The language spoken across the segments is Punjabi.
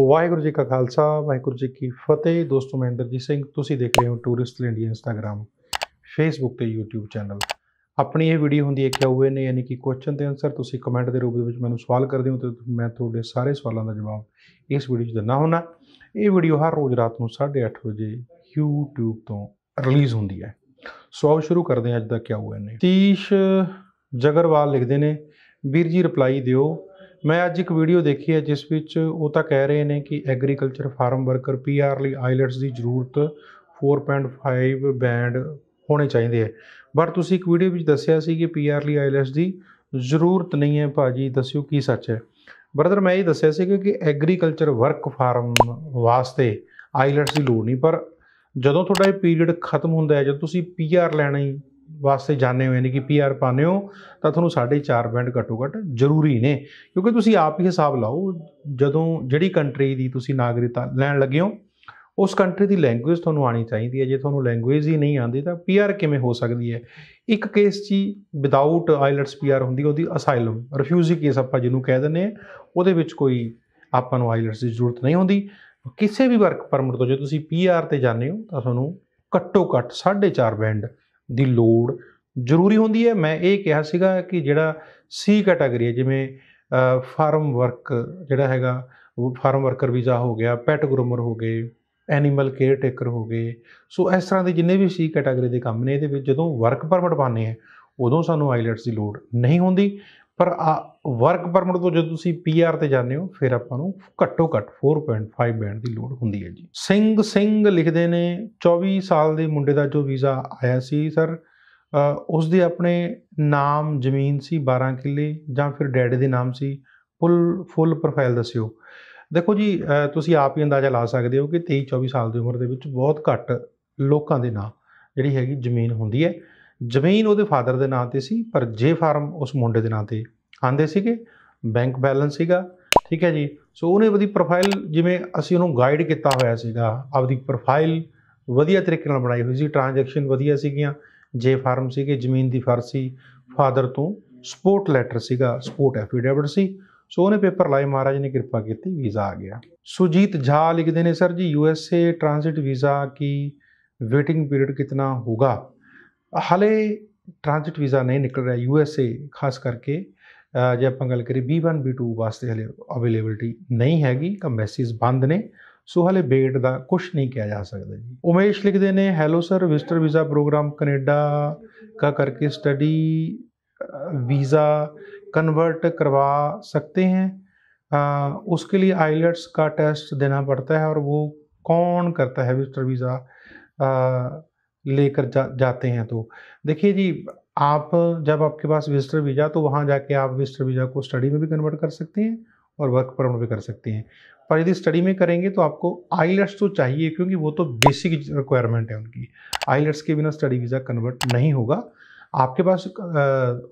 ਵਾਹਿਗੁਰੂ ਜੀ ਕਾ ਖਾਲਸਾ ਵਾਹਿਗੁਰੂ ਜੀ ਕੀ ਫਤਿਹ ਦੋਸਤੋ ਮੈਂ ਸਿੰਘ ਤੁਸੀਂ ਦੇਖ ਰਹੇ ਹੋ ਟੂਰਿਸਟ ਇੰਡੀਆ ਇੰਸਟਾਗ੍ਰam ਫੇਸਬੁੱਕ ਤੇ YouTube ਚੈਨਲ ਆਪਣੀ ਇਹ ਵੀਡੀਓ ਹੁੰਦੀ ਹੈ ਕਿ ਹੋਏ ਨੇ ਯਾਨੀ ਕਿ ਕੁਐਸਚਨ ਤੇ ਆਨਸਰ ਤੁਸੀਂ ਕਮੈਂਟ ਦੇ ਰੂਪ ਦੇ ਵਿੱਚ ਮੈਨੂੰ ਸਵਾਲ ਕਰਦੇ ਹੋ ਤੇ ਮੈਂ ਤੁਹਾਡੇ ਸਾਰੇ ਸਵਾਲਾਂ ਦਾ ਜਵਾਬ ਇਸ ਵੀਡੀਓ 'ਚ ਦਿੰਦਾ ਹੋਣਾ ਇਹ ਵੀਡੀਓ ਹਰ ਰੋਜ਼ ਰਾਤ ਨੂੰ 8:30 ਵਜੇ YouTube ਤੋਂ ਰਿਲੀਜ਼ ਹੁੰਦੀ ਹੈ ਸੋ ਆਓ ਸ਼ੁਰੂ ਕਰਦੇ ਹਾਂ ਅੱਜ ਦਾ ਕਿਆ ਹੋਏ ਨੇ ਤੀਸ਼ ਜਗਰਵਾਲ ਲਿਖਦੇ ਨੇ ਵੀਰ ਜੀ ਰਿਪਲਾਈ ਦਿਓ ਮੈਂ ਅੱਜ ਇੱਕ ਵੀਡੀਓ ਦੇਖੀ ਹੈ ਜਿਸ ਵਿੱਚ ਉਹ ਤਾਂ ਕਹਿ ਰਹੇ ਨੇ ਕਿ ਐਗਰੀਕਲਚਰ ਫਾਰਮ ਵਰਕਰ ਪੀਆਰ ਲਈ ਆਈਲੈਟਸ ਦੀ ਜ਼ਰੂਰਤ 4.5 ਬੈਂਡ ਹੋਣੇ ਚਾਹੀਦੇ ਹੈ ਪਰ ਤੁਸੀਂ ਇੱਕ ਵੀਡੀਓ ਵਿੱਚ ਦੱਸਿਆ ਸੀ ਕਿ ਪੀਆਰ ਲਈ ਆਈਲੈਟਸ ਦੀ ਜ਼ਰੂਰਤ ਨਹੀਂ ਹੈ ਭਾਜੀ ਦੱਸਿਓ ਕੀ ਸੱਚ ਹੈ ਬ੍ਰਦਰ ਮੈਂ ਇਹ ਦੱਸਿਆ ਸੀ ਕਿ ਐਗਰੀਕਲਚਰ ਵਰਕ ਫਾਰਮ ਵਾਸਤੇ ਆਈਲੈਟਸ ਦੀ ਲੋੜ ਨਹੀਂ ਪਰ ਜਦੋਂ ਤੁਹਾਡਾ ਇਹ ਪੀਰੀਅਡ ਖਤਮ ਹੁੰਦਾ ਹੈ ਜਦੋਂ ਤੁਸੀਂ ਪੀਆਰ ਲੈਣਾ ਹੀ ਵਾਸਤੇ ਜਾਣੇ ਹੋ ਯਾਨੀ ਕਿ ਪੀਆਰ ਪਾਣੇ ਹੋ ਤਾਂ ਤੁਹਾਨੂੰ 4 ਬੈਂਡ ਘੱਟੋ ਘੱਟ ਜ਼ਰੂਰੀ ਨੇ ਕਿਉਂਕਿ ਤੁਸੀਂ ਆਪ ਹੀ ਹਿਸਾਬ ਲਾਓ ਜਦੋਂ ਜਿਹੜੀ ਕੰਟਰੀ ਦੀ ਤੁਸੀਂ ਨਾਗਰਿਕਤਾ ਲੈਣ ਲੱਗੇ ਹੋ ਉਸ ਕੰਟਰੀ ਦੀ ਲੈਂਗੁਏਜ ਤੁਹਾਨੂੰ ਆਣੀ ਚਾਹੀਦੀ ਹੈ ਜੇ ਤੁਹਾਨੂੰ ਲੈਂਗੁਏਜ ਹੀ ਨਹੀਂ ਆਉਂਦੀ ਤਾਂ ਪੀਆਰ ਕਿਵੇਂ ਹੋ ਸਕਦੀ ਹੈ ਇੱਕ ਕੇਸ 'ਚ ਵਿਦਆਊਟ ਆਇਲਟਸ ਪੀਆਰ ਹੁੰਦੀ ਉਹਦੀ ਅਸਾਈਲਮ ਰਿਫਿਊਜੀ ਕੇਸ ਆਪਾਂ ਜਿਹਨੂੰ ਕਹਿ ਦਿੰਦੇ ਆ ਉਹਦੇ ਵਿੱਚ ਕੋਈ ਆਪਾਂ ਨੂੰ ਆਇਲਟਸ ਦੀ ਜ਼ਰੂਰਤ ਨਹੀਂ ਹੁੰਦੀ ਕਿਸੇ ਵੀ ਵਰਕ ਪਰਮਿਟ ਤੋਂ ਜੇ ਤੁਸੀਂ ਪੀਆਰ ਤੇ ਜਾਂਦੇ ਹੋ ਤਾਂ ਤੁਹਾਨੂੰ ਘੱਟੋ ਘੱਟ 4.5 ਬੈਂਡ ਦੀ ਲੋੜ ਜ਼ਰੂਰੀ ਹੁੰਦੀ ਹੈ ਮੈਂ ਇਹ ਕਿਹਾ ਸੀਗਾ ਕਿ ਜਿਹੜਾ ਸੀ ਕੈਟਾਗਰੀ ਹੈ ਜਿਵੇਂ ਫਾਰਮ ਵਰਕ ਜਿਹੜਾ ਹੈਗਾ ਉਹ ਫਾਰਮ ਵਰਕਰ ਵੀਜ਼ਾ ਹੋ ਗਿਆ ਪੈਟ ਗਰੂਮਰ ਹੋ ਗਏ ਐਨੀਮਲ ਕੇਅਰ ਟੇਕਰ ਹੋ ਗਏ ਸੋ ਇਸ ਤਰ੍ਹਾਂ ਦੇ ਜਿੰਨੇ ਵੀ ਸੀ ਕੈਟਾਗਰੀ ਦੇ ਕੰਮ ਨੇ ਇਹਦੇ ਵਿੱਚ ਜਦੋਂ ਵਰਕ ਪਰਮਿਟ ਪਾਣੇ ਆ ਉਦੋਂ ਸਾਨੂੰ ਆਈਲੈਟਸ ਦੀ ਲੋੜ ਨਹੀਂ ਹੁੰਦੀ ਪਰ ਆ ਵਰਕ ਪਰਮਿਟ ਤੋਂ ਜਦੋਂ ਤੁਸੀਂ ਪੀਆਰ ਤੇ ਜਾਂਦੇ ਹੋ ਫਿਰ ਆਪਾਂ ਨੂੰ ਘੱਟੋ ਘੱਟ 4.5 ਬੈਂਡ ਦੀ ਲੋੜ ਹੁੰਦੀ ਹੈ ਜੀ ਸਿੰਘ ਸਿੰਘ ਲਿਖਦੇ ਨੇ 24 ਸਾਲ ਦੇ ਮੁੰਡੇ ਦਾ ਜੋ ਵੀਜ਼ਾ ਆਇਆ ਸੀ ਸਰ ਉਸ ਦੇ ਆਪਣੇ ਨਾਮ ਜ਼ਮੀਨ ਸੀ 12 ਕਿੱਲੇ ਜਾਂ ਫਿਰ ਡੈਡੀ ਦੇ ਨਾਮ ਸੀ ਫੁੱਲ ਫੁੱਲ ਪ੍ਰੋਫਾਈਲ ਦੱਸਿਓ ਦੇਖੋ ਜੀ ਤੁਸੀਂ ਆਪ ਹੀ ਅੰਦਾਜ਼ਾ ਲਾ ਸਕਦੇ ਹੋ ਕਿ 23 24 ਸਾਲ ਦੀ ਉਮਰ ਦੇ ਵਿੱਚ ਬਹੁਤ ਘੱਟ ਲੋਕਾਂ ਦੇ ਨਾਮ ਜਿਹੜੀ ਹੈਗੀ ਜ਼ਮੀਨ ਹੁੰਦੀ ਹੈ ਜ਼ਮੀਨ ਉਹਦੇ ਫਾਦਰ ਦੇ ਨਾਂ ਤੇ ਸੀ ਪਰ ਜੇ ਫਾਰਮ ਉਸ ਮੁੰਡੇ ਦੇ ਨਾਂ ਤੇ ਆਂਦੇ ਸੀਗੇ ਬੈਂਕ ਬੈਲੈਂਸ ਸੀਗਾ ਠੀਕ ਹੈ ਜੀ ਸੋ ਉਹਨੇ ਉਹਦੀ ਪ੍ਰੋਫਾਈਲ ਜਿਵੇਂ ਅਸੀਂ ਉਹਨੂੰ ਗਾਈਡ ਕੀਤਾ ਹੋਇਆ ਸੀਗਾ ਆਪਦੀ ਪ੍ਰੋਫਾਈਲ ਵਧੀਆ ਤਰੀਕੇ ਨਾਲ ਬਣਾਈ ਹੋਈ ਸੀ ਟ੍ਰਾਂਜੈਕਸ਼ਨ ਵਧੀਆ ਸੀਗੀਆਂ ਜੇ ਫਾਰਮ ਸੀਗੇ ਜ਼ਮੀਨ ਦੀ ਫਰਸੀ ਫਾਦਰ ਤੋਂ ਸਪੋਰਟ ਲੈਟਰ ਸੀਗਾ ਸਪੋਰਟ ਐਫੀਡੇਵਿਟ ਸੀ ਸੋ ਉਹਨੇ ਪੇਪਰ ਲਾਏ ਮਹਾਰਾਜ ਨੇ ਕਿਰਪਾ ਕੀਤੀ ਵੀਜ਼ਾ ਆ ਗਿਆ ਸੁਜੀਤ ਝਾ ਲਿਖਦੇ ਨੇ sir ji U S A transit visa ਕੀ ਵੇਟਿੰਗ ਪੀਰੀਅਡ ਕਿਤਨਾ ਹੋਗਾ ਹਲੇ ਟ੍ਰਾਂਜ਼ਿਟ ਵੀਜ਼ਾ ਨਹੀਂ ਨਿਕਲ ਰਿਹਾ ਯੂ ਐਸ ਏ ਖਾਸ ਕਰਕੇ ਜੇ ਆਪਾਂ ਗੱਲ ਕਰੀ B1 B2 ਵਾਸਤੇ ਹਲੇ ਅਵੇਲੇਬਿਲਟੀ ਨਹੀਂ ਹੈਗੀ ਕੰਬੈਸੀਜ਼ ਬੰਦ ਨੇ ਸੋ ਹਲੇ ਬੇਟ ਦਾ ਕੁਝ ਨਹੀਂ ਕਿਹਾ ਜਾ ਸਕਦਾ ਜੀ ਉਮੇਸ਼ ਲਿਖਦੇ ਨੇ hello sir visitor visa program Canada ਕਾ ਕਰਕੇ ਸਟੱਡੀ ਵੀਜ਼ਾ ਕਨਵਰਟ ਕਰਵਾ ਸਕਤੇ हैं ਉਸਕੇ ਲਈ लिए ਕਾ ਟੈਸਟ ਦੇਣਾ ਪੜਤਾ ਹੈ ਔਰ ਉਹ ਕੌਣ ਕਰਤਾ ਹੈ ਵਿਜ਼ਟਰ ਵੀਜ਼ਾ लेकर जा जाते हैं तो देखिए जी आप जब आपके पास विजिटर वीज़ा तो वहाँ जाके आप विजिटर वीज़ा को स्टडी में भी कन्वर्ट कर सकते हैं और वर्क परमिट भी कर सकते हैं पर यदि स्टडी में करेंगे तो आपको आईलेट्स तो चाहिए क्योंकि वो तो बेसिक रिक्वायरमेंट है उनकी आईलेट्स के बिना स्टडी वीज़ा कन्वर्ट नहीं होगा आपके पास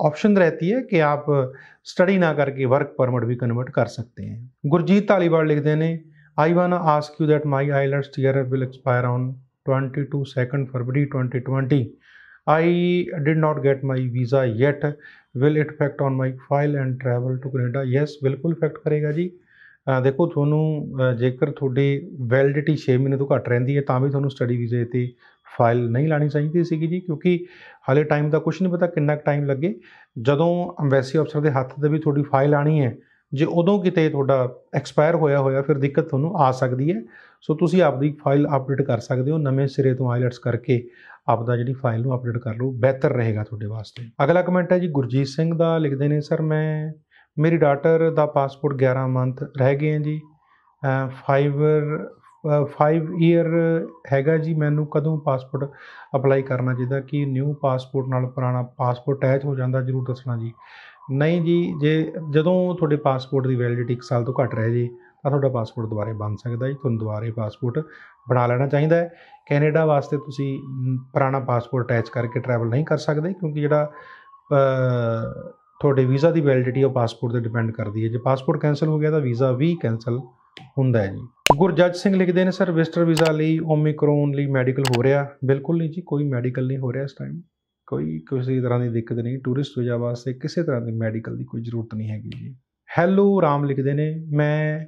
ऑप्शन रहती है कि आप स्टडी ना करके वर्क परमिट भी कन्वर्ट कर सकते हैं गुरजीत तालीबाड़ लिख देने I wanna ask you that my IELTS tier will expire on 22 2nd February 2020. I did not get my visa yet. Will it affect on my file and travel to Canada? Yes, ਬਿਲਕੁਲ ਇਫੈਕਟ ਕਰੇਗਾ ਜੀ ਦੇਖੋ ਤੁਹਾਨੂੰ ਜੇਕਰ ਤੁਹਾਡੀ ਵੈਲਿਡਿਟੀ 6 ਮਹੀਨੇ ਤੋਂ ਘੱਟ ਰਹਿੰਦੀ ਹੈ ਤਾਂ ਵੀ ਤੁਹਾਨੂੰ ਸਟੱਡੀ ਵੀਜ਼ੇ ਤੇ ਫਾਈਲ ਨਹੀਂ ਲਾਣੀ ਚਾਹੀਦੀ ਸੀਗੀ ਜੀ ਕਿਉਂਕਿ ਹਾਲੇ ਟਾਈਮ ਦਾ ਕੁਝ ਨਹੀਂ ਪਤਾ ਕਿੰਨਾ ਕੁ ਟਾਈਮ ਲੱਗੇ ਜਦੋਂ ਐਮਬੈਸੀ ਅਫਸਰ ਦੇ ਹੱਥ ਤੇ ਵੀ ਤੁਹਾਡੀ ਫਾਈਲ ਆਣੀ ਹੈ ਜੇ ਉਦੋਂ ਕਿਤੇ ਤੁਹਾਡਾ ਐਕਸਪਾਇਰ ਹੋਇਆ ਹੋਇਆ ਫਿਰ ਦਿੱਕਤ ਤੁਹਾਨੂੰ ਆ ਸਕਦੀ ਹੈ ਸੋ ਤੁਸੀਂ ਆਪਦੀ ਫਾਈਲ ਅਪਡੇਟ ਕਰ ਸਕਦੇ ਹੋ ਨਵੇਂ ਸਿਰੇ ਤੋਂ ਆਈਲੈਟਸ ਕਰਕੇ ਆਪਦਾ ਜਿਹੜੀ ਫਾਈਲ ਨੂੰ ਅਪਡੇਟ ਕਰ ਲਓ ਬਿਹਤਰ ਰਹੇਗਾ ਤੁਹਾਡੇ ਵਾਸਤੇ ਅਗਲਾ ਕਮੈਂਟ ਹੈ ਜੀ ਗੁਰਜੀਤ ਸਿੰਘ ਦਾ ਲਿਖਦੇ ਨੇ ਸਰ ਮੈਂ ਮੇਰੀ ਡਾਟਰ ਦਾ ਪਾਸਪੋਰਟ 11 ਮੰਥ ਰਹਿ ਗਏ ਜੀ 5 5 ਇਅਰ ਹੈਗਾ ਜੀ ਮੈਨੂੰ ਕਦੋਂ ਪਾਸਪੋਰਟ ਅਪਲਾਈ ਕਰਨਾ ਚਾਹੀਦਾ ਕਿ ਨਿਊ ਪਾਸਪੋਰਟ ਨਾਲ ਪੁਰਾਣਾ ਪਾਸਪੋਰਟ ਅਟੈਚ ਹੋ ਜਾਂਦਾ ਜਰੂਰ ਦੱਸਣਾ ਜੀ ਨਹੀਂ ਜੀ ਜੇ ਜਦੋਂ ਤੁਹਾਡੇ ਪਾਸਪੋਰਟ ਦੀ ਵੈਲਿਡਿਟੀ 1 ਸਾਲ ਤੋਂ ਘੱਟ ਰਹਿ ਜੇ ਤਾਂ ਤੁਹਾਡਾ ਪਾਸਪੋਰਟ ਦੁਬਾਰੇ ਬਣ ਸਕਦਾ ਜੀ ਤੁਹਾਨੂੰ ਦੁਬਾਰੇ ਪਾਸਪੋਰਟ ਬਣਾ ਲੈਣਾ ਚਾਹੀਦਾ ਹੈ ਕੈਨੇਡਾ ਵਾਸਤੇ ਤੁਸੀਂ ਪੁਰਾਣਾ ਪਾਸਪੋਰਟ ਅਟੈਚ ਕਰਕੇ ਟਰੈਵਲ ਨਹੀਂ ਕਰ ਸਕਦੇ ਕਿਉਂਕਿ ਜਿਹੜਾ ਤੁਹਾਡੇ ਵੀਜ਼ਾ ਦੀ ਵੈਲਿਡਿਟੀ ਉਹ ਪਾਸਪੋਰਟ ਤੇ ਡਿਪੈਂਡ ਕਰਦੀ ਹੈ ਜੇ ਪਾਸਪੋਰਟ ਕੈਨਸਲ ਹੋ ਗਿਆ ਤਾਂ ਵੀਜ਼ਾ ਵੀ ਕੈਨਸਲ ਹੁੰਦਾ ਹੈ ਜੀ ਗੁਰਜੱਜ ਸਿੰਘ ਲਿਖਦੇ ਨੇ ਸਰ ਵਿਸਟਰ ਵੀਜ਼ਾ ਲਈ ਓਮਿਕਰੋਨ ਲਈ ਮੈਡੀਕਲ ਹੋ ਰਿਹਾ ਬਿਲਕੁਲ ਨਹੀਂ ਜੀ ਕੋਈ ਮੈਡੀਕਲ ਨਹੀਂ ਹੋ ਰਿਹਾ ਇਸ ਟਾਈਮ ਕੋਈ ਕਿਸੇ ਤਰ੍ਹਾਂ ਦੀ ਦਿੱਕਤ ਨਹੀਂ ਟੂਰਿਸਟ ਵੀਜ਼ਾ ਵਾਸਤੇ ਕਿਸੇ ਤਰ੍ਹਾਂ ਦੀ ਮੈਡੀਕਲ ਦੀ ਕੋਈ ਜ਼ਰੂਰਤ ਨਹੀਂ ਹੈਗੀ ਜੀ ਹੈਲੋ ਰਾਮ ਲਿਖਦੇ ਨੇ ਮੈਂ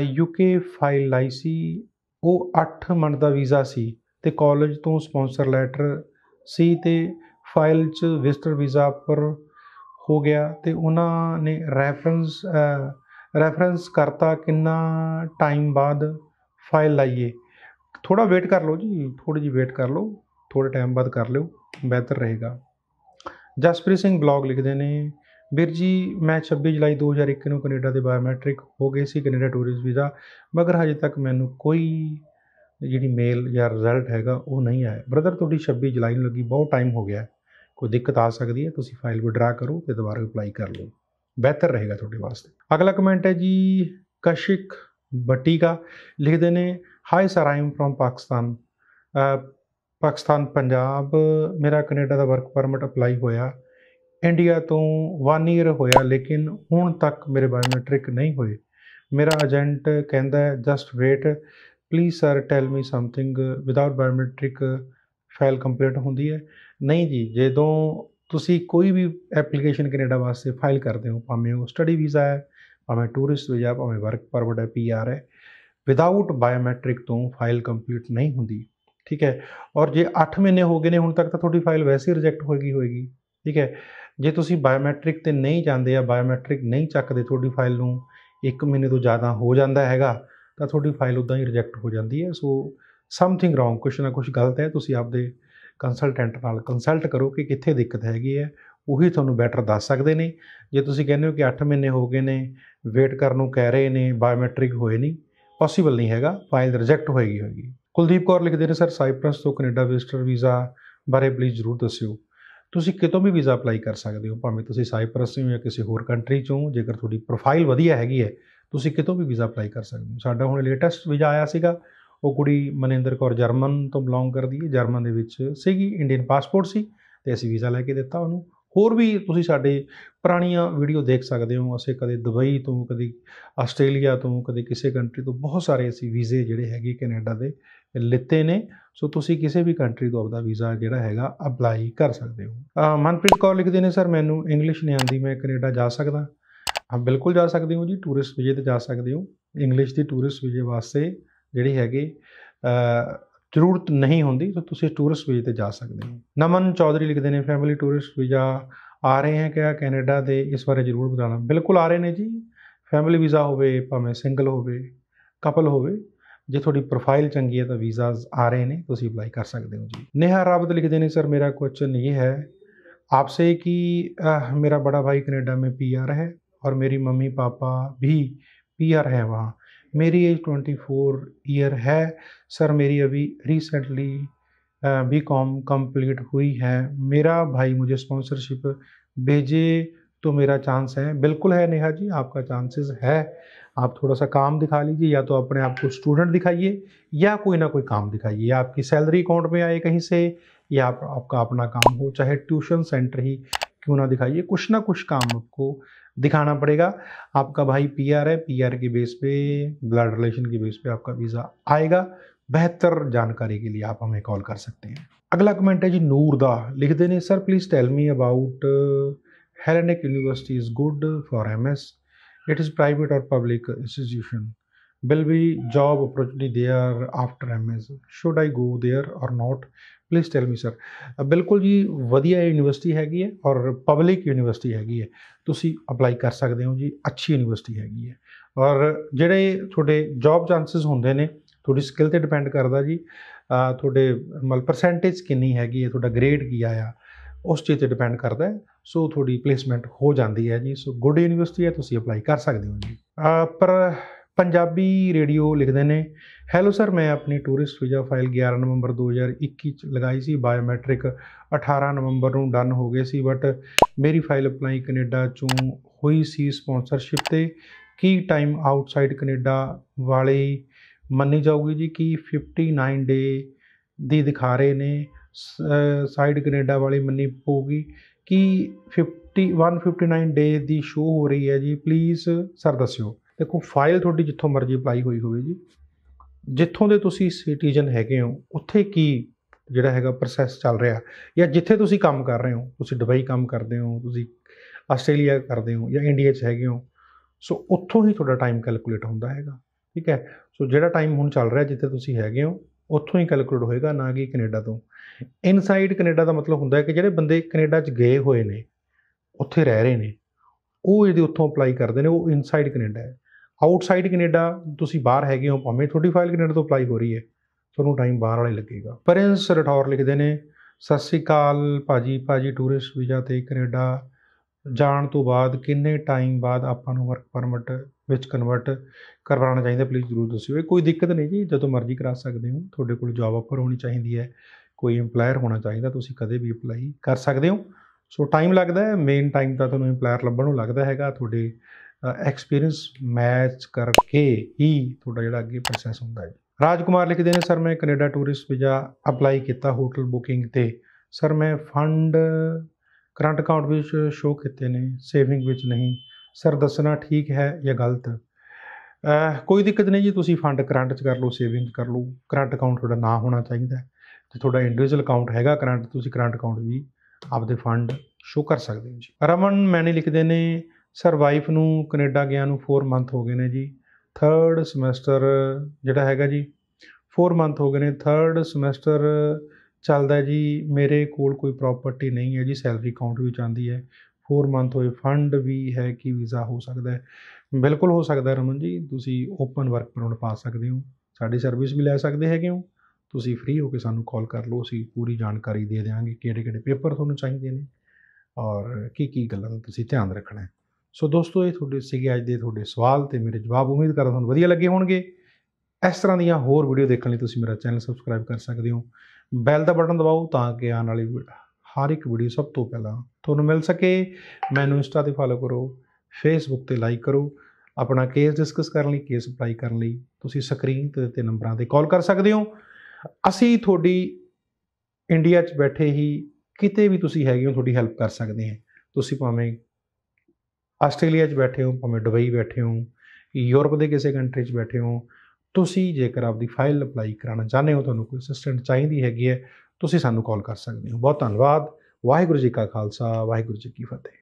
ਯੂਕੇ ਫਾਈਲ ਲਈ ਸੀ ਉਹ 8 ਮੰਥ ਦਾ ਵੀਜ਼ਾ ਸੀ ਤੇ ਕਾਲਜ ਤੋਂ ਸਪਾਂਸਰ ਲੈਟਰ ਸੀ ਤੇ ਫਾਈਲ 'ਚ ਵਿਜ਼ਟਰ ਵੀਜ਼ਾ ਪਰ ਹੋ ਗਿਆ ਤੇ ਉਹਨਾਂ ਨੇ ਰੈਫਰੈਂਸ ਰੈਫਰੈਂਸ ਕਰਤਾ ਕਿੰਨਾ ਟਾਈਮ ਬਾਅਦ ਫਾਈਲ ਲਾਈਏ ਥੋੜਾ ਵੇਟ ਕਰ ਲਓ ਜੀ ਥੋੜੀ ਜੀ ਵੇਟ ਕਰ ਲਓ ਥੋੜੇ ਟਾਈਮ ਬਾਅਦ ਕਰ ਲਿਓ ਬਿਹਤਰ ਰਹੇਗਾ ਜਸਪ੍ਰੀਤ ਸਿੰਘ ਬਲੌਗ ਲਿਖਦੇ ਨੇ ਵੀਰ ਜੀ ਮੈਂ 26 ਜੁਲਾਈ 2021 ਨੂੰ ਕੈਨੇਡਾ ਦੇ ਬਾਇਓਮੈਟ੍ਰਿਕ ਹੋ ਗਏ ਸੀ ਕੈਨੇਡਾ ਟੂਰਿਸਟ ਵੀਜ਼ਾ ਮਗਰ ਹਜੇ ਤੱਕ ਮੈਨੂੰ ਕੋਈ ਜਿਹੜੀ ਮੇਲ ਜਾਂ ਰਿਜ਼ਲਟ ਹੈਗਾ ਉਹ ਨਹੀਂ ਆਇਆ ਬ੍ਰਦਰ ਤੁਹਾਡੀ 26 ਜੁਲਾਈ ਨੂੰ ਲੱਗੀ ਬਹੁਤ ਟਾਈਮ ਹੋ ਗਿਆ ਕੋਈ ਦਿੱਕਤ ਆ ਸਕਦੀ ਹੈ ਤੁਸੀਂ ਫਾਈਲ ਵਿਡਰਾ ਕਰੋ ਤੇ ਦੁਬਾਰਾ ਅਪਲਾਈ ਕਰ ਲਓ ਬਿਹਤਰ ਰਹੇਗਾ ਤੁਹਾਡੇ ਵਾਸਤੇ ਅਗਲਾ ਕਮੈਂਟ ਹੈ ਜੀ ਕਸ਼ਿਕ ਬਟੀਗਾ ਲਿਖਦੇ ਨੇ hi sir I am from Pakistan Pakistan Punjab ਮੇਰਾ ਕੈਨੇਡਾ ਦਾ ਵਰਕ ਪਰਮਿਟ ਅਪਲਾਈ ਹੋਇਆ ਇੰਡੀਆ ਤੋਂ 1 ਇਅਰ ਹੋਇਆ ਲੇਕਿਨ ਹੁਣ ਤੱਕ ਮੇਰੇ ਬਾਇਓਮੈਟ੍ਰਿਕ ਨਹੀਂ ਹੋਏ ਮੇਰਾ ਏਜੰਟ ਕਹਿੰਦਾ ਹੈ just wait please sir tell me something without biometric file complete ਹੁੰਦੀ ਹੈ ਨਹੀਂ ਜੀ ਜਦੋਂ ਤੁਸੀਂ ਕੋਈ ਵੀ ਐਪਲੀਕੇਸ਼ਨ ਕੈਨੇਡਾ ਵਾਸਤੇ ਫਾਈਲ ਕਰਦੇ ਹੋ ਭਾਵੇਂ ਉਹ ਸਟੱਡੀ ਵੀਜ਼ਾ ਹੈ ਭਾਵੇਂ ਟੂਰਿਸਟ ਵੀਜ਼ਾ ਭਾਵੇਂ ਵਰਕ ਪਰਮਿਟ ਹੈ ਪੀਆਰ ਹੈ ਵਿਦਆਊਟ ਬਾਇਓਮੈਟ੍ਰਿਕ ਤੋਂ ਫਾਈਲ ਕੰਪਲੀਟ ਨਹੀਂ ਹੁੰਦੀ ਠੀਕ ਹੈ ਔਰ ਜੇ 8 ਮਹੀਨੇ ਹੋ ਗਏ ਨੇ ਹੁਣ ਤੱਕ ਤਾਂ ਤੁਹਾਡੀ ਫਾਈਲ ਵੈਸੇ ਹੀ ਰਿਜੈਕਟ ਹੋਏਗੀ ਹੋਏਗੀ ਠੀਕ ਹੈ ਜੇ ਤੁਸੀਂ ਬਾਇਓਮੈਟ੍ਰਿਕ ਤੇ ਨਹੀਂ ਜਾਂਦੇ ਆ ਬਾਇਓਮੈਟ੍ਰਿਕ ਨਹੀਂ ਚੱਕਦੇ ਤੁਹਾਡੀ ਫਾਈਲ ਨੂੰ 1 ਮਹੀਨੇ ਤੋਂ ਜ਼ਿਆਦਾ ਹੋ ਜਾਂਦਾ ਹੈਗਾ ਤਾਂ ਤੁਹਾਡੀ ਫਾਈਲ ਉਦਾਂ ਹੀ ਰਿਜੈਕਟ ਹੋ ਜਾਂਦੀ ਹੈ ਸੋ ਸਮਥਿੰਗ ਰੋਂਗ ਕੁਛ ਨਾ ਕੁਛ ਗਲਤ ਹੈ ਤੁਸੀਂ ਆਪਦੇ ਕੰਸਲਟੈਂਟ ਨਾਲ ਕੰਸਲਟ ਕਰੋ ਕਿ ਕਿੱਥੇ ਦਿੱਕਤ ਹੈਗੀ ਹੈ ਉਹੀ ਤੁਹਾਨੂੰ ਬੈਟਰ ਦੱਸ ਸਕਦੇ ਨੇ ਜੇ ਤੁਸੀਂ ਕਹਿੰਦੇ ਹੋ ਕਿ 8 ਮਹੀਨੇ ਹੋ ਗਏ ਨੇ ਵੇਟ ਕਰਨ ਨੂੰ ਕਹਿ ਰਹੇ ਨੇ ਬਾਇਓਮੈਟ੍ਰਿਕ ਹੋਏ ਨਹੀਂ ਪੋਸੀਬਲ ਨਹੀਂ ਹੈਗਾ ਫਾਈਲ ਰਿਜੈਕਟ ਹੋਏਗੀ ਹੋਏਗੀ ਕੁਲਦੀਪ ਕੌਰ ਲਿਖਦੇ ਨੇ ਸਰ ਸਾਈਪ੍ਰਸ ਤੋਂ ਕੈਨੇਡਾ ਵਿਜ਼ਟਰ ਵੀਜ਼ਾ ਬਾਰੇ ਪਲੀਜ਼ ਜ਼ਰੂਰ ਦੱਸਿਓ ਤੁਸੀਂ ਕਿਤੋਂ ਵੀ ਵੀਜ਼ਾ ਅਪਲਾਈ ਕਰ ਸਕਦੇ ਹੋ ਭਾਵੇਂ ਤੁਸੀਂ ਸਾਈਪ੍ਰਸ ਤੋਂ ਜਾਂ ਕਿਸੇ ਹੋਰ ਕੰਟਰੀ ਚੋਂ ਜੇਕਰ ਤੁਹਾਡੀ ਪ੍ਰੋਫਾਈਲ ਵਧੀਆ ਹੈਗੀ ਹੈ ਤੁਸੀਂ ਕਿਤੋਂ ਵੀ ਵੀਜ਼ਾ ਅਪਲਾਈ ਕਰ ਸਕਦੇ ਹੋ ਸਾਡਾ ਹੁਣ ਲੇਟੈਸਟ ਵੀਜ਼ਾ ਆਇਆ ਸੀਗਾ ਉਹ ਕੁੜੀ ਮਨਿੰਦਰ ਕੌਰ ਜਰਮਨ ਤੋਂ ਬਿਲੋਂਗ ਕਰਦੀ ਹੈ ਜਰਮਨ ਦੇ ਵਿੱਚ ਸੀਗੀ ਇੰਡੀਅਨ ਪਾਸਪੋਰਟ ਸੀ ਤੇ ਅਸੀਂ ਵੀਜ਼ਾ ਲੈ ਕੇ ਦਿੱਤਾ ਉਹਨੂੰ ਹੋਰ ਵੀ ਤੁਸੀਂ ਸਾਡੇ ਪੁਰਾਣੀਆਂ ਵੀਡੀਓ ਦੇਖ ਸਕਦੇ ਹੋ ਅਸੀਂ ਕਦੇ ਦੁਬਈ ਤੋਂ ਕਦੇ ਆਸਟ੍ਰੇਲੀਆ ਤੋਂ ਕਦੇ ਕਿਸੇ ਕੰਟਰੀ ਤੋਂ ਬਹੁਤ ਸਾਰੇ ਅਸੀਂ ਵੀਜ਼ੇ ਜਿਹੜੇ ਹੈਗੇ ਕੈਨੇਡਾ ਦੇ ਲਿੱਤੇ ਨੇ ਸੋ ਤੁਸੀਂ ਕਿਸੇ ਵੀ ਕੰਟਰੀ ਤੋਂ ਆਪਦਾ ਵੀਜ਼ਾ ਜਿਹੜਾ ਹੈਗਾ ਅਪਲਾਈ ਕਰ ਸਕਦੇ ਹੋ ਮਨਪ੍ਰੀਤ ਕੌਰ ਲਿਖਦੇ ਨੇ ਸਰ ਮੈਨੂੰ ਇੰਗਲਿਸ਼ ਨਹੀਂ ਆਉਂਦੀ ਮੈਂ ਕੈਨੇਡਾ ਜਾ ਸਕਦਾ ਹਾਂ ਬਿਲਕੁਲ ਜਾ ਸਕਦੇ ਹੋ ਜੀ ਟੂਰਿਸਟ ਵੀਜ਼ੇ ਤੇ ਜਾ ਸਕਦੇ ਹੋ ਇੰਗਲਿਸ਼ ਦੀ ਟੂਰਿਸਟ ਵੀਜ਼ੇ ਵਾਸਤੇ ਜਿਹੜੀ ਹੈਗੀ ਜ਼ਰੂਰਤ ਨਹੀਂ ਹੁੰਦੀ ਤਾਂ ਤੁਸੀਂ ਟੂਰਿਸਟ ਵੀਜ਼ੇ ਤੇ ਜਾ ਸਕਦੇ ਹੋ ਨਮਨ ਚੌਧਰੀ ਲਿਖਦੇ ਨੇ ਫੈਮਿਲੀ ਟੂਰਿਸਟ ਵੀਜ਼ਾ ਆ ਰਹੇ ਹੈ ਕਿ ਕੈਨੇਡਾ ਦੇ ਇਸ ਬਾਰੇ ਜ਼ਰੂਰ ਬਤਾਣਾ ਬਿਲਕੁਲ ਆ ਰਹੇ ਨੇ ਜੀ ਫੈਮਿਲੀ ਵੀਜ਼ਾ ਹੋਵੇ ਭਾਵੇਂ ਸਿੰਗਲ ਹੋਵੇ ਕਪਲ ਹੋਵੇ जो थोड़ी प्रोफाइल चंकी है तो ਵੀਜ਼ਾਸ आ रहे हैं तो अपलाई कर ਸਕਦੇ ਹੋ ਜੀ ਨੇਹਾ ਰਾਵਤ ਲਿਖ देने सर मेरा क्वेश्चन ये है आपसे कि मेरा बड़ा भाई कनेडा में पी आर है और मेरी मम्मी पापा भी पी आर है वहाँ मेरी एज ट्वेंटी फोर ईयर है सर मेरी अभी रिसेंटली बी कॉम कंप्लीट हुई है मेरा भाई मुझे स्पॉन्सरशिप भेजे तो मेरा चांस है बिल्कुल है नेहा जी आपका चांसेस है आप थोड़ा सा काम दिखा लीजिए या तो अपने आप को स्टूडेंट दिखाइए या कोई ना कोई काम दिखाइए या आपकी सैलरी अकाउंट में आए कहीं से या आप, आपका अपना काम हो चाहे ट्यूशन सेंटर ही क्यों ना दिखाइए कुछ ना कुछ काम आपको दिखाना पड़ेगा आपका भाई पीआर है पीआर के बेस पे ब्लड रिलेशन के बेस पे आपका वीज़ा आएगा बेहतर जानकारी के लिए आप हमें कॉल कर सकते हैं अगला कमेंट है जी नूरदा लिख देने sir please tell me about Hellenic University is good for MS. It is private or public institution. Will be job opportunity there after MS. Should I go there or not? Please tell me sir ਬਿਲਕੁਲ ਜੀ ਵਧੀਆ ਯੂਨੀਵਰਸਿਟੀ ਹੈਗੀ ਹੈ ਔਰ ਪਬਲਿਕ ਯੂਨੀਵਰਸਿਟੀ ਹੈਗੀ ਹੈ ਤੁਸੀਂ ਅਪਲਾਈ ਕਰ ਸਕਦੇ ਹੋ ਜੀ ਅੱਛੀ ਯੂਨੀਵਰਸਿਟੀ ਹੈਗੀ ਹੈ ਔਰ ਜਿਹੜੇ ਤੁਹਾਡੇ ਜੌਬ ਚਾਂਸਸ ਹੁੰਦੇ ਨੇ ਤੁਹਾਡੀ ਸਕਿੱਲ ਤੇ ਡਿਪੈਂਡ ਕਰਦਾ ਜੀ ਤੁਹਾਡੇ ਮਲ ਪਰਸੈਂਟੇਜ ਕਿੰਨੀ ਹੈਗੀ ਹੈ ਤੁਹਾਡਾ ਗ੍ਰੇਡ ਕੀ ਆਇਆ ਉਸ ਚੀਜ਼ ਤੇ ਡਿਪੈਂਡ ਕਰਦਾ ਹੈ ਸੋ ਤੁਹਾਡੀ ਪਲੇਸਮੈਂਟ ਹੋ ਜਾਂਦੀ ਹੈ ਜੀ ਸੋ ਗੁੱਡ ਯੂਨੀਵਰਸਿਟੀ ਹੈ ਤੁਸੀਂ ਅਪਲਾਈ ਕਰ ਸਕਦੇ ਹੋ ਜੀ ਪਰ ਪੰਜਾਬੀ ਰੇਡੀਓ ਲਿਖਦੇ ਨੇ ਹੈਲੋ ਸਰ ਮੈਂ ਆਪਣੀ ਟੂਰਿਸਟ ਵੀਜ਼ਾ ਫਾਈਲ 11 ਨਵੰਬਰ 2021 ਚ ਲਗਾਈ ਸੀ ਬਾਇਓਮੈਟ੍ਰਿਕ 18 ਨਵੰਬਰ ਨੂੰ ਡਨ ਹੋ ਗਏ ਸੀ ਬਟ ਮੇਰੀ ਫਾਈਲ ਅਪਲਾਈ ਕੈਨੇਡਾ ਚੋਂ ਹੋਈ ਸੀ ਸਪਾਂਸਰਸ਼ਿਪ ਤੇ ਕੀ ਟਾਈਮ ਆਊਟਸਾਈਡ ਕੈਨੇਡਾ ਵਾਲੇ ਮੰਨੀ ਜਾਊਗੀ ਜੀ ਕਿ 59 ਡੇ ਦੀ ਦਿਖਾ ਰਹੇ ਨੇ ਸਾਈਡ ਕੈਨੇਡਾ ਵਾਲੀ ਮੰਨੀ ਪਊਗੀ ਕਿ 50 159 ਡੇ ਦੀ ਸ਼ੋ ਹੋ ਰਹੀ ਹੈ ਜੀ ਪਲੀਜ਼ ਸਰ ਦੱਸਿਓ ਦੇਖੋ ਫਾਈਲ ਤੁਹਾਡੀ ਜਿੱਥੋਂ ਮਰਜ਼ੀ ਅਪਲਾਈ ਹੋਈ ਹੋਵੇ ਜੀ ਜਿੱਥੋਂ ਦੇ ਤੁਸੀਂ ਸਿਟੀਜ਼ਨ ਹੈਗੇ ਹੋ ਉੱਥੇ ਕੀ ਜਿਹੜਾ ਹੈਗਾ ਪ੍ਰੋਸੈਸ ਚੱਲ ਰਿਹਾ ਜਾਂ ਜਿੱਥੇ ਤੁਸੀਂ ਕੰਮ ਕਰ ਰਹੇ ਹੋ ਤੁਸੀਂ ਦੁਬਈ ਕੰਮ ਕਰਦੇ ਹੋ ਤੁਸੀਂ ਆਸਟ੍ਰੇਲੀਆ ਕਰਦੇ ਹੋ ਜਾਂ ਇੰਡੀਆ 'ਚ ਹੈਗੇ ਹੋ ਸੋ ਉੱਥੋਂ ਹੀ ਤੁਹਾਡਾ ਟਾਈਮ ਕੈਲਕੂਲੇਟ ਹੁੰਦਾ ਹੈਗਾ ਠੀਕ ਹੈ ਸੋ ਜਿਹੜਾ ਟਾਈਮ ਹੁਣ ਚੱਲ ਰਿਹਾ ਜਿੱਥੇ ਤੁਸੀਂ ਹੈਗੇ ਹੋ ਉੱਥੋਂ ਹੀ ਕੈਲਕੂਲੇਟ ਹੋਏਗਾ ਨਾ ਕਿ ਕੈਨੇਡਾ ਤੋਂ ਇਨਸਾਈਡ ਕੈਨੇਡਾ ਦਾ ਮਤਲਬ ਹੁੰਦਾ ਹੈ ਕਿ ਜਿਹੜੇ ਬੰਦੇ ਕੈਨੇਡਾ 'ਚ ਗਏ ਹੋਏ ਨੇ ਉੱਥੇ ਰਹਿ ਰਹੇ ਨੇ ਉਹ ਇਹਦੇ ਉੱਥੋਂ ਅਪਲਾਈ ਕਰਦੇ ਨੇ ਉਹ ਇਨਸਾਈਡ ਕੈਨੇਡਾ ਹੈ ਆਊਟਸਾਈਡ ਕੈਨੇਡਾ ਤੁਸੀਂ ਬਾਹਰ ਹੈਗੇ ਹੋ ਭਾਵੇਂ ਤੁਹਾਡੀ ਫਾਈਲ ਕੈਨੇਡਾ ਤੋਂ ਅਪਲਾਈ ਹੋ ਰਹੀ ਹੈ ਤੁਹਾਨੂੰ ਟਾਈਮ ਬਾਹਰ ਵਾਲੇ ਲੱਗੇਗਾ ਪ੍ਰਿੰਸ ਰਠੌਰ ਲਿਖਦੇ ਨੇ ਸਤਿ ਸ੍ਰੀ ਅਕਾਲ ਭਾਜੀ ਭਾਜੀ ਟੂਰਿਸਟ ਵੀਜ਼ਾ ਤੇ ਕੈਨੇਡਾ ਜਾਣ ਤੋਂ ਬਾਅਦ ਕਿੰਨੇ ਟਾਈਮ ਬਾਅਦ ਆਪਾਂ ਨੂੰ ਵਰਕ ਪਰਮਿਟ ਵਿੱਚ ਕਨਵਰਟ ਕਰਵਾਉਣਾ ਚਾਹੀਦਾ ਪਲੀਜ਼ ਜ਼ਰੂਰ ਦੱਸਿਓ ਇਹ ਕੋਈ ਦਿੱਕਤ ਨਹੀਂ ਜੀ ਜਦੋਂ ਮਰਜ਼ੀ ਕਰਾ ਸਕਦੇ ਹੋ ਤੁਹਾਡੇ ਕੋਲ ਜੌਬ ਆਫਰ ਹੋਣੀ ਚਾਹੀਦੀ ਹੈ ਕੋਈ ਏਮਪਲਾਇਰ ਹੋਣਾ ਚਾਹੀਦਾ ਤੁਸੀਂ ਕਦੇ ਵੀ ਅਪਲਾਈ ਕਰ ਸਕਦੇ ਹੋ ਸੋ ਟਾਈਮ ਲੱਗਦਾ ਹੈ ਮੇਨ ਟਾਈਮ ਤਾਂ ਤੁਹਾਨੂੰ ਏਮਪਲਾਇਰ ਲੱਭਣ ਨੂੰ ਲੱਗਦਾ ਹੈਗਾ ਤੁਹਾਡੇ ਐਕਸਪੀਰੀਅੰਸ ਮੈਚ ਕਰਕੇ ਹੀ ਤੁਹਾਡਾ ਜਿਹੜਾ ਅੱਗੇ ਪ੍ਰੋਸੈਸ ਹੁੰਦਾ ਹੈ ਰਾਜਕੁਮਾਰ ਲਿਖਦੇ ਨੇ ਸਰ ਮੈਂ ਕੈਨੇਡਾ ਟੂਰਿਸਟ ਵੀਜ਼ਾ ਅਪਲਾਈ ਕੀਤਾ ਹੋਟਲ ਬੁਕਿੰਗ ਤੇ ਸਰ ਮੈਂ ਫੰਡ ਕਰੰਟ ਅਕਾਊਂਟ ਵਿੱਚ ਸ਼ੋ ਕੀਤੇ ਨੇ ਸੇਵਿੰਗ ਵਿੱਚ ਨਹੀਂ ਸਰ ਦੱਸਣਾ ਠੀਕ ਹੈ ਜਾਂ ਗਲਤ ਕੋਈ ਦਿੱਕਤ ਨਹੀਂ ਜੀ ਤੁਸੀਂ ਫੰਡ ਕਰੰਟ ਚ ਕਰ ਲਓ ਸੇਵਿੰਗ ਕਰ ਲਓ ਕਰੰਟ ਅਕਾਊਂਟ ਤੁਹਾਡਾ ਨਾ ਹੋਣਾ ਚਾਹੀਦਾ ਤੇ ਤੁਹਾਡਾ ਇੰਡੀਵਿਜੂਅਲ ਅਕਾਊਂਟ ਹੈਗਾ ਕਰੰਟ ਤੁਸੀਂ ਕਰੰਟ ਅਕਾਊਂਟ ਵੀ ਆਪਦੇ ਫੰਡ ਸ਼ੋ ਕਰ ਸਕਦੇ ਹੋ ਜੀ ਰਮਨ ਮੈਨੇ ਲਿਖਦੇ ਨੇ ਸਰ ਵਾਈਫ ਨੂੰ ਕੈਨੇਡਾ ਗਿਆ ਨੂੰ 4 ਮੰਥ ਹੋ ਗਏ ਨੇ ਜੀ 3rd ਸਮੈਸਟਰ ਜਿਹੜਾ ਹੈਗਾ ਜੀ 4 ਮੰਥ ਹੋ ਗਏ ਨੇ 3rd ਸਮੈਸਟਰ ਚੱਲਦਾ ਜੀ ਮੇਰੇ ਕੋਲ ਕੋਈ ਪ੍ਰਾਪਰਟੀ ਨਹੀਂ ਹੈ ਜੀ ਸੈਲਰੀ ਅਕਾਊਂਟ ਵਿੱਚ ਆਂਦੀ ਹੈ 4 ਮੰਥ ਹੋਏ ਫੰਡ ਵੀ ਹੈ ਕਿ ਵੀਜ਼ਾ ਹੋ ਸਕਦਾ ਹੈ ਬਿਲਕੁਲ ਹੋ ਸਕਦਾ ਰਮਨ ਜੀ ਤੁਸੀਂ ਓਪਨ ਵਰਕ ਪਰਮਿਟ ਪਾ ਸਕਦੇ ਹੋ ਸਾਡੀ ਸਰਵਿਸ ਵੀ ਲੈ ਸਕਦੇ ਹੈਗੇ ਹੋ ਤੁਸੀਂ ਫ੍ਰੀ ਹੋ ਕੇ ਸਾਨੂੰ ਕਾਲ ਕਰ ਲਓ ਅਸੀਂ ਪੂਰੀ ਜਾਣਕਾਰੀ ਦੇ ਦੇਵਾਂਗੇ ਕਿਹੜੇ ਕਿਹੜੇ ਪੇਪਰ ਤੁਹਾਨੂੰ ਚਾਹੀਦੇ ਨੇ ਔਰ ਕੀ ਕੀ ਗੱਲਾਂ ਤੁਸੀਂ ਧਿਆਨ ਰੱਖਣਾ ਹੈ ਸੋ ਦੋਸਤੋ ਇਹ ਤੁਹਾਡੇ ਸੀਗੇ ਅੱਜ ਦੇ ਤੁਹਾਡੇ ਸਵਾਲ ਤੇ ਮੇਰੇ ਜਵਾਬ ਉਮੀਦ ਕਰਦਾ ਤੁਹਾਨੂੰ ਵਧੀਆ ਲੱਗੇ ਹੋਣਗੇ ਇਸ ਤਰ੍ਹਾਂ ਦੀਆਂ ਹੋਰ ਵੀਡੀਓ ਦੇਖਣ ਲਈ ਤੁਸੀਂ ਮੇਰਾ ਚੈਨਲ ਸਬਸਕ੍ਰਾਈਬ ਕਰ ਸਕਦੇ ਹੋ ਬੈਲ ਦਾ ਬਟਨ ਦਬਾਓ ਤਾਂ ਕਿ ਆਉਣ ਵਾਲੀ ਹਰ ਇੱਕ ਵੀਡੀਓ ਸਭ ਤੋਂ ਪਹਿਲਾਂ ਤੁਹਾਨੂੰ ਮਿਲ ਸਕੇ ਮੈਨੂੰ ਇੰਸਟਾ ਤੇ ਫਾਲੋ ਕਰੋ ਫੇਸਬੁੱਕ ਤੇ ਲਾਈਕ ਕਰੋ ਆਪਣਾ ਕੇਸ ਡਿਸਕਸ ਕਰਨ ਲਈ ਕੇਸ ਅਪਲਾਈ ਕਰਨ ਲਈ ਤੁਸੀਂ ਸਕਰੀਨ ਤੇ ਦਿੱਤੇ ਨੰਬਰਾਂ ਤੇ ਕਾਲ ਕਰ ਸਕਦੇ ਹੋ ਅਸੀਂ ਤੁਹਾਡੀ ਇੰਡੀਆ 'ਚ ਬੈਠੇ ਹੀ ਕਿਤੇ ਵੀ ਤੁਸੀਂ ਹੈਗੇ ਹੋ ਤੁਹਾਡੀ ਹੈਲਪ ਕਰ ਸਕਦੇ ਹਾਂ ਤੁਸੀਂ ਭਾਵੇਂ ਆਸਟ੍ਰੇਲੀਆ 'ਚ ਬੈਠੇ ਹੋ ਭਾਵੇਂ ਦੁਬਈ ਬੈਠੇ ਹੋ ਯੂਰਪ ਦੇ ਕਿਸੇ ਕੰਟਰੀ 'ਚ ਬੈਠੇ ਹੋ ਤੁਸੀਂ ਜੇਕਰ ਆਪਦੀ ਫਾਈਲ ਅਪਲਾਈ ਕਰਾਉਣਾ ਚਾਹੁੰਦੇ ਹੋ ਤੁਹਾਨੂੰ ਕੋਈ ਅਸਿਸਟੈਂਟ ਚਾਹੀਦੀ ਹੈਗੀ ਹੈ ਤੁਸੀਂ ਸਾਨੂੰ ਕਾਲ ਕਰ ਸਕਦੇ ਹੋ ਬਹੁਤ ਧੰਨਵਾਦ ਵਾਹਿਗੁਰੂ ਜੀ ਕਾ ਖਾਲਸਾ ਵਾਹਿਗੁਰੂ ਜੀ ਕੀ ਫਤਿਹ